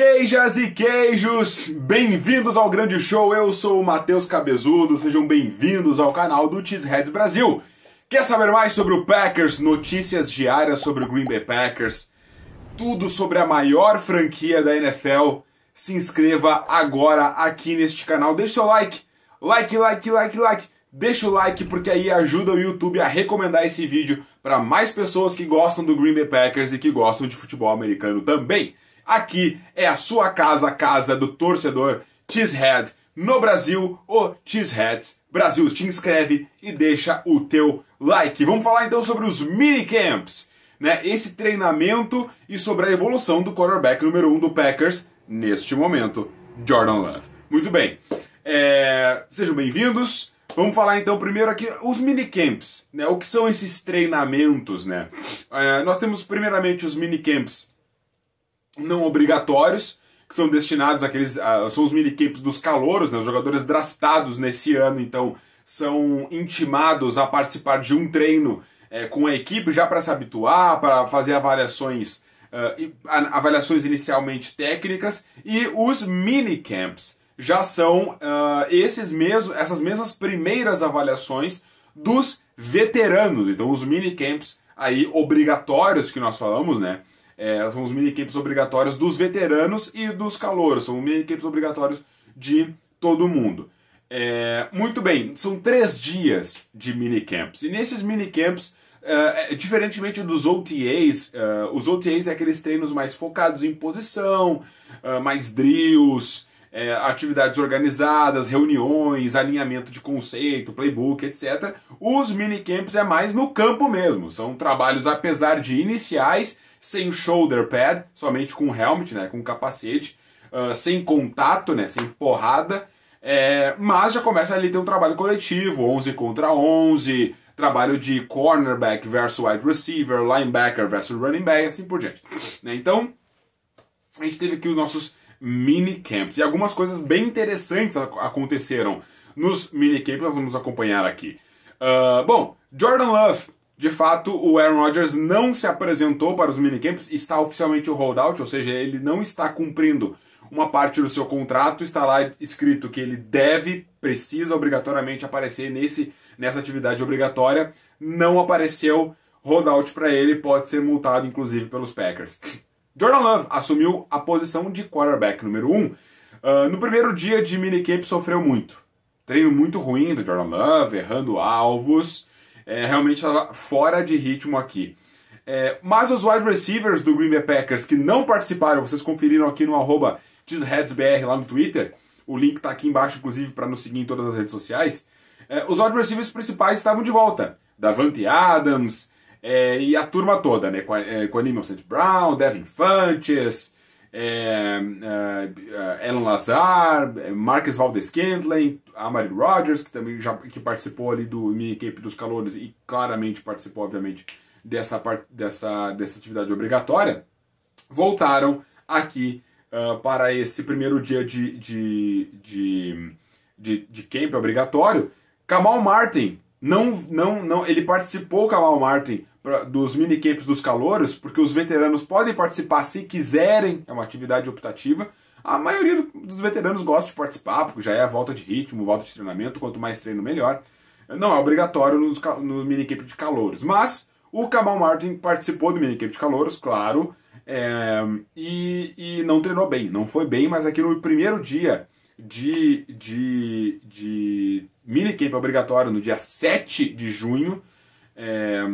Queijas e queijos, bem-vindos ao grande show. Eu sou o Matheus Cabezudo, sejam bem-vindos ao canal do Cheeseheads Brasil. Quer saber mais sobre o Packers? Notícias diárias sobre o Green Bay Packers, tudo sobre a maior franquia da NFL. Se inscreva agora aqui neste canal. Deixe seu like, like, like, like, like. Deixa o like porque aí ajuda o YouTube a recomendar esse vídeo para mais pessoas que gostam do Green Bay Packers e que gostam de futebol americano também. Aqui é a sua casa, a casa do torcedor Cheesehead. No Brasil, o Cheeseheads Brasil te inscreve e deixa o teu like. Vamos falar então sobre os minicamps, né? Esse treinamento e sobre a evolução do quarterback número 1 um do Packers neste momento, Jordan Love. Muito bem. É... Sejam bem-vindos. Vamos falar então primeiro aqui os minicamps, né? O que são esses treinamentos, né? É, nós temos primeiramente os minicamps não obrigatórios, que são destinados àqueles. A, são os minicamps dos calouros, né? Os jogadores draftados nesse ano, então, são intimados a participar de um treino é, com a equipe já para se habituar, para fazer avaliações. Uh, avaliações inicialmente técnicas e os minicamps já são uh, esses mesmos, essas mesmas primeiras avaliações dos veteranos. Então, os minicamps aí obrigatórios que nós falamos, né? É, são os minicamps obrigatórios dos veteranos e dos calouros, são minicamps obrigatórios de todo mundo. É, muito bem, são três dias de minicamps. E nesses minicamps, uh, diferentemente dos OTAs, é, os OTAs é aqueles treinos mais focados em posição, mais drills, atividades organizadas, reuniões, alinhamento de conceito, playbook, etc. Os minicamps é mais no campo mesmo, são trabalhos, apesar de iniciais, sem shoulder pad, somente com o helmet, né, com o capacete, uh, sem contato, né, sem porrada, é, mas já começa ali ter um trabalho coletivo, 11 contra 11, trabalho de cornerback versus wide receiver, linebacker versus running back, assim por diante. Né? Então, a gente teve aqui os nossos minicamps. E algumas coisas bem interessantes aconteceram nos minicamps, nós vamos acompanhar aqui. Uh, bom, Jordan Love de fato, o Aaron Rodgers não se apresentou para os minicamps, está oficialmente o holdout, ou seja, ele não está cumprindo uma parte do seu contrato, está lá escrito que ele deve, precisa obrigatoriamente aparecer nesse, nessa atividade obrigatória, não apareceu, holdout para ele, pode ser multado inclusive pelos Packers. Jordan Love assumiu a posição de quarterback número 1. Um. Uh, no primeiro dia de minicamp sofreu muito. Treino muito ruim do Jordan Love, errando alvos, é, realmente estava fora de ritmo aqui. É, mas os wide receivers do Green Bay Packers que não participaram, vocês conferiram aqui no arroba lá no Twitter, o link está aqui embaixo, inclusive, para nos seguir em todas as redes sociais. É, os wide receivers principais estavam de volta. Davante Adams é, e a turma toda, né? Com, é, com Animal St. Brown, Devin Funches, é, Elon é, é, Lazar, é, Marques Valdez Kentley, Amari Rogers, que também já que participou ali do mini-camp dos calores e claramente participou, obviamente, dessa, dessa, dessa atividade obrigatória, voltaram aqui uh, para esse primeiro dia de, de, de, de, de camp obrigatório. Kamal Martin, não, não, não, ele participou, Kamal Martin, pra, dos minicamps dos calouros, porque os veteranos podem participar se quiserem, é uma atividade optativa. A maioria dos veteranos gosta de participar, porque já é a volta de ritmo, volta de treinamento, quanto mais treino, melhor. Não é obrigatório nos, no minicamp de calouros, mas o Kamal Martin participou do minicamp de calouros, claro, é, e, e não treinou bem, não foi bem, mas aqui no primeiro dia de, de, de minicamp obrigatório, no dia 7 de junho, é,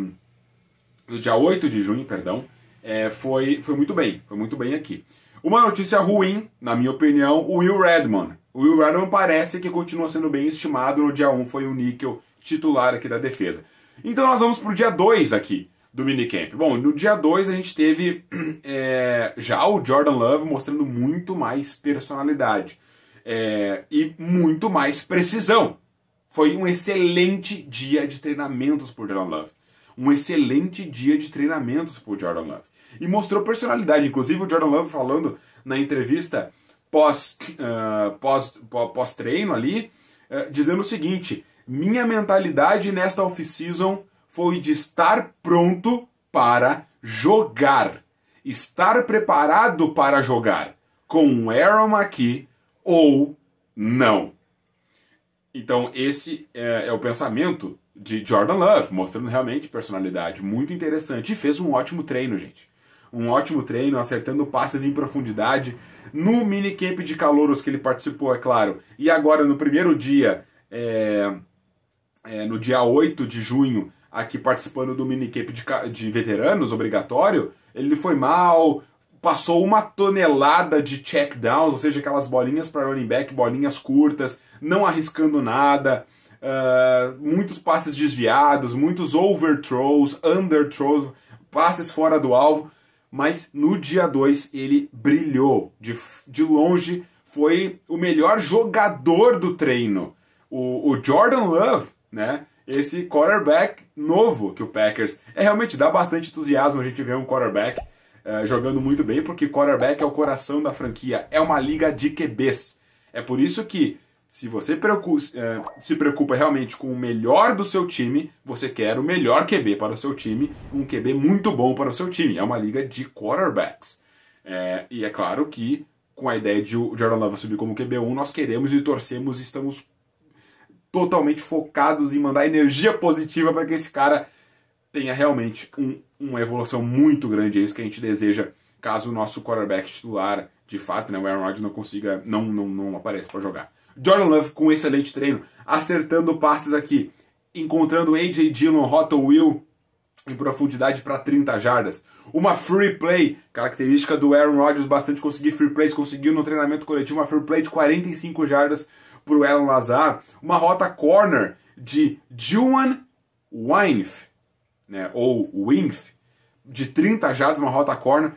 no dia 8 de junho, perdão, é, foi, foi muito bem, foi muito bem aqui. Uma notícia ruim, na minha opinião, o Will Redmond. O Will Redmond parece que continua sendo bem estimado, no dia 1 foi o níquel titular aqui da defesa. Então nós vamos pro dia 2 aqui do minicamp. Bom, no dia 2 a gente teve é, já o Jordan Love mostrando muito mais personalidade é, e muito mais precisão. Foi um excelente dia de treinamentos por Jordan Love um excelente dia de treinamentos para o Jordan Love. E mostrou personalidade, inclusive o Jordan Love falando na entrevista pós, uh, pós, pós treino ali, uh, dizendo o seguinte: minha mentalidade nesta off-season foi de estar pronto para jogar, estar preparado para jogar com um Aaron aqui ou não. Então esse é, é o pensamento de Jordan Love, mostrando realmente personalidade muito interessante. E fez um ótimo treino, gente. Um ótimo treino, acertando passes em profundidade no minicamp de calouros que ele participou, é claro. E agora, no primeiro dia, é, é, no dia 8 de junho, aqui participando do minicamp de, de veteranos, obrigatório, ele foi mal, passou uma tonelada de checkdowns, ou seja, aquelas bolinhas para running back, bolinhas curtas, não arriscando nada. Ah, muitos passes desviados, muitos overthrows, underthrows, passes fora do alvo. Mas no dia 2 ele brilhou. De, de longe foi o melhor jogador do treino. O, o Jordan Love, né? Esse quarterback novo que o Packers. É realmente dá bastante entusiasmo a gente ver um quarterback uh, jogando muito bem, porque quarterback é o coração da franquia. É uma liga de QBs. É por isso que se você é, se preocupa realmente com o melhor do seu time, você quer o melhor QB para o seu time, um QB muito bom para o seu time. É uma liga de quarterbacks. É, e é claro que, com a ideia de o Jordan Love subir como QB1, nós queremos e torcemos e estamos totalmente focados em mandar energia positiva para que esse cara tenha realmente um, uma evolução muito grande. É isso que a gente deseja, caso o nosso quarterback titular, de fato, né, o Aaron Rodgers não consiga, não, não, não apareça para jogar. Jordan Love com um excelente treino, acertando passes aqui, encontrando AJ Dillon, Roto Will em profundidade para 30 jardas. Uma free play, característica do Aaron Rodgers, bastante conseguir free plays, conseguiu no treinamento coletivo uma free play de 45 jardas para o Alan Lazar. Uma rota corner de Juan Winf, né, ou Winf, de 30 jardas, uma rota corner.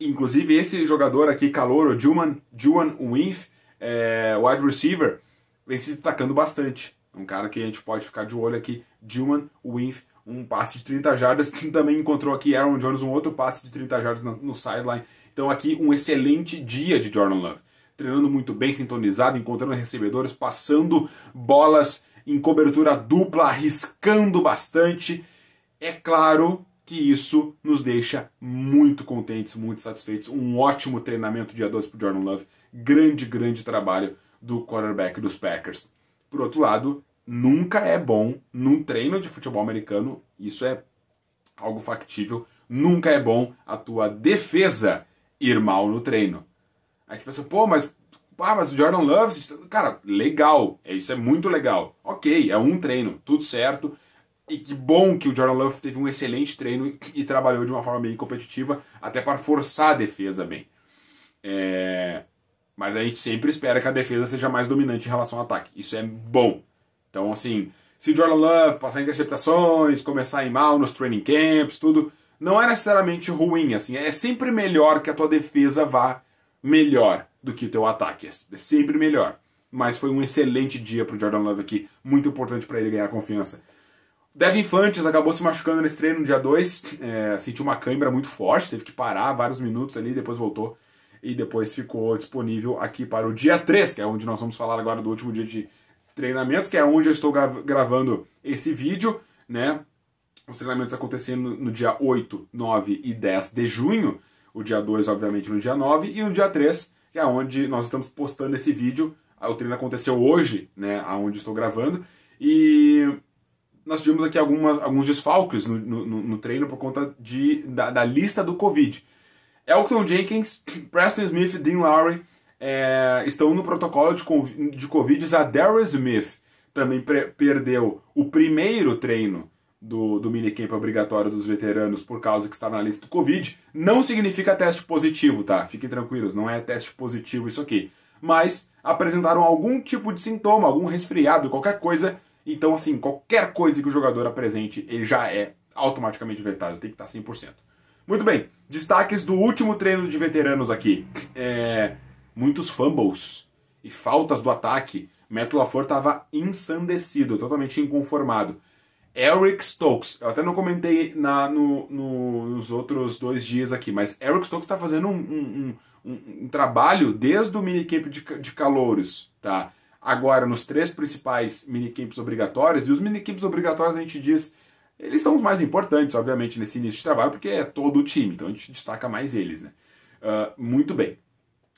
Inclusive esse jogador aqui, calor, o Juan, Juan Winf, é, wide receiver, vem se destacando bastante. Um cara que a gente pode ficar de olho aqui, Dilman Winf, um passe de 30 jardas. Também encontrou aqui Aaron Jones, um outro passe de 30 jardas no, no sideline. Então aqui um excelente dia de Jordan Love. Treinando muito bem, sintonizado, encontrando recebedores, passando bolas em cobertura dupla, arriscando bastante. É claro que isso nos deixa muito contentes, muito satisfeitos. Um ótimo treinamento dia 12 para Jordan Love grande, grande trabalho do quarterback dos Packers. Por outro lado, nunca é bom num treino de futebol americano, isso é algo factível, nunca é bom a tua defesa ir mal no treino. Aí tu pensa, pô, mas, pá, ah, mas o Jordan Love, cara, legal, é, isso é muito legal. Ok, é um treino, tudo certo. E que bom que o Jordan Love teve um excelente treino e trabalhou de uma forma bem competitiva, até para forçar a defesa bem. É... Mas a gente sempre espera que a defesa seja mais dominante em relação ao ataque. Isso é bom. Então, assim, se Jordan Love passar interceptações, começar a ir mal nos training camps, tudo, não é necessariamente ruim, assim. É sempre melhor que a tua defesa vá melhor do que o teu ataque. É, é sempre melhor. Mas foi um excelente dia pro Jordan Love aqui. Muito importante para ele ganhar confiança. Devin Fantes acabou se machucando nesse treino no dia 2. É, sentiu uma câimbra muito forte, teve que parar vários minutos ali, depois voltou e depois ficou disponível aqui para o dia 3, que é onde nós vamos falar agora do último dia de treinamentos, que é onde eu estou gravando esse vídeo, né? Os treinamentos acontecendo no dia 8, 9 e 10 de junho, o dia 2, obviamente, no dia 9, e no dia 3, que é onde nós estamos postando esse vídeo. Ah, o treino aconteceu hoje, né? Aonde estou gravando, e nós tivemos aqui algumas, alguns desfalques no, no, no treino por conta de, da, da lista do Covid. É Elton Jenkins, Preston Smith e Dean Lowry é, estão no protocolo de, de Covid. A Darryl Smith também perdeu o primeiro treino do, do minicamp obrigatório dos veteranos por causa que está na lista do Covid. Não significa teste positivo, tá? Fiquem tranquilos, não é teste positivo isso aqui. Mas apresentaram algum tipo de sintoma, algum resfriado, qualquer coisa. Então, assim, qualquer coisa que o jogador apresente, ele já é automaticamente vetado, tem que estar 100%. Muito bem, destaques do último treino de veteranos aqui. É, muitos fumbles e faltas do ataque. Matt LaFleur estava ensandecido, totalmente inconformado. Eric Stokes, eu até não comentei na, no, no, nos outros dois dias aqui, mas Eric Stokes está fazendo um, um, um, um, trabalho desde o minicamp de, de calouros, tá? Agora, nos três principais minicamps obrigatórios, e os minicamps obrigatórios a gente diz eles são os mais importantes, obviamente, nesse início de trabalho, porque é todo o time, então a gente destaca mais eles, né? Uh, muito bem,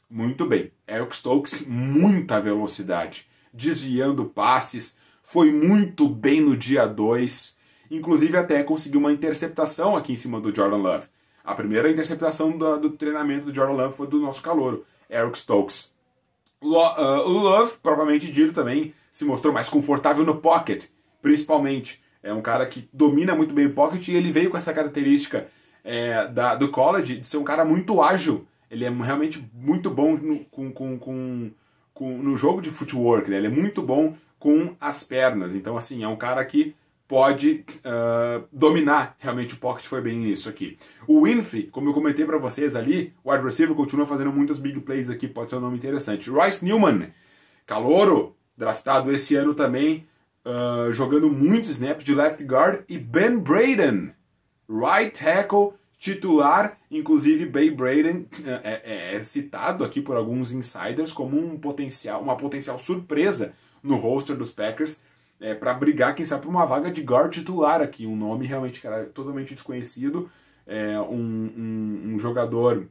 muito bem. Eric Stokes, muita velocidade, desviando passes, foi muito bem no dia 2, inclusive até conseguiu uma interceptação aqui em cima do Jordan Love. A primeira interceptação do, do treinamento do Jordan Love foi do nosso calouro, Eric Stokes. uh, Love, propriamente dito também, se mostrou mais confortável no pocket, principalmente é um cara que domina muito bem o pocket e ele veio com essa característica é, da, do college de ser um cara muito ágil. Ele é realmente muito bom no, com, com, com, com no jogo de footwork, né? ele é muito bom com as pernas. Então, assim, é um cara que pode uh, dominar realmente o pocket foi bem nisso aqui. O Winfrey, como eu comentei para vocês ali, o wide receiver continua fazendo muitas big plays aqui, pode ser um nome interessante. Rice Newman, calouro, draftado esse ano também, ah, jogando muito snap de left guard, e Ben Braden, right tackle titular, inclusive Ben Braden é, é, é, citado aqui por alguns insiders como um potencial, uma potencial surpresa no roster dos Packers é, para brigar, quem sabe, por uma vaga de guard titular aqui, um nome realmente era totalmente desconhecido, um, um, um jogador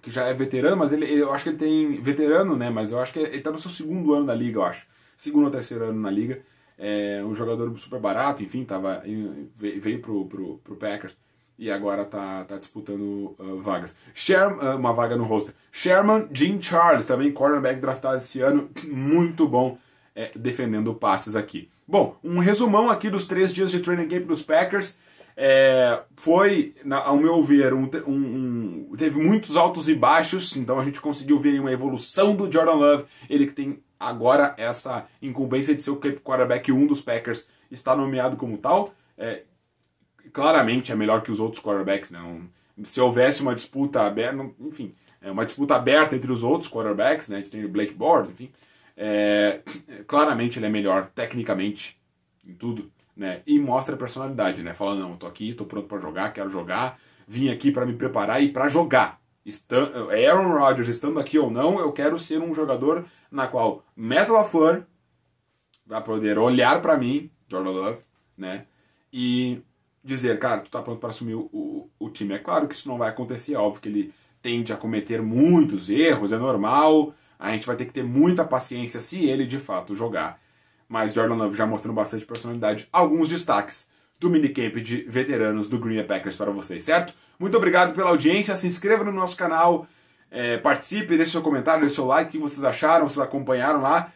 que já é veterano, mas ele, eu acho que ele tem veterano, né? Mas eu acho que ele está no seu segundo ano na liga, eu acho. Segundo ou terceiro ano na liga é um jogador super barato, enfim, tava, veio pro, pro, pro Packers e agora tá, tá disputando uh, vagas. Sher uh, ah, uma vaga no roster. Sherman Jim Charles, também cornerback draftado esse ano, muito bom é, defendendo passes aqui. Bom, um resumão aqui dos três dias de training camp dos Packers. É, foi, na, ao meu ver, um, um, um, teve muitos altos e baixos, então a gente conseguiu ver uma evolução do Jordan Love, ele que tem agora essa incumbência de ser o quarterback um dos Packers está nomeado como tal, é, claramente é melhor que os outros quarterbacks. Né? se houvesse uma disputa aberta, enfim, é uma disputa aberta entre os outros quarterbacks, né? tem o Blake Board, enfim, é, claramente ele é melhor tecnicamente em tudo. Né? E mostra a personalidade, né? Fala, não, tô aqui, tô pronto para jogar, quero jogar, vim aqui para me preparar e para jogar. Estando, Aaron Rodgers estando aqui ou não, eu quero ser um jogador na qual Matt LaFleur vai poder olhar para mim, Jordan Love, né? E dizer, cara, tu tá pronto para assumir o, o, o, time. É claro que isso não vai acontecer, é óbvio que ele tende a cometer muitos erros, é normal. A gente vai ter que ter muita paciência se ele de fato jogar. Mas Jordan Love já mostrando bastante personalidade. Alguns destaques do minicamp de veteranos do Green Bay Packers para vocês, certo? Muito obrigado pela audiência, se inscreva no nosso canal, é, participe, deixe seu comentário, deixe seu like, o que vocês acharam, vocês acompanharam lá.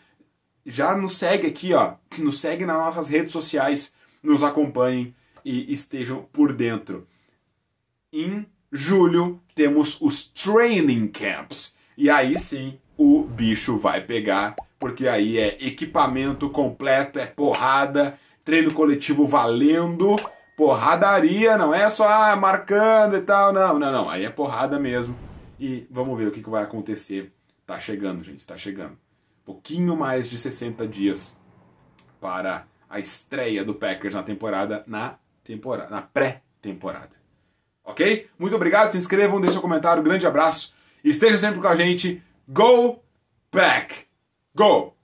Já nos segue aqui, ó, nos segue nas nossas redes sociais, nos acompanhem e estejam por dentro. Em julho temos os training camps. E aí sim o bicho vai pegar, porque aí é equipamento completo, é porrada, treino coletivo valendo, porradaria, não é só ah, marcando e tal, não, não, não, aí é porrada mesmo. E vamos ver o que, que vai acontecer. Tá chegando, gente, tá chegando. Pouquinho mais de 60 dias para a estreia do Packers na temporada, na temporada, na pré-temporada. Ok? Muito obrigado, se inscrevam, deixem seu comentário, grande abraço. Estejam sempre com a gente. Go Pack! Go!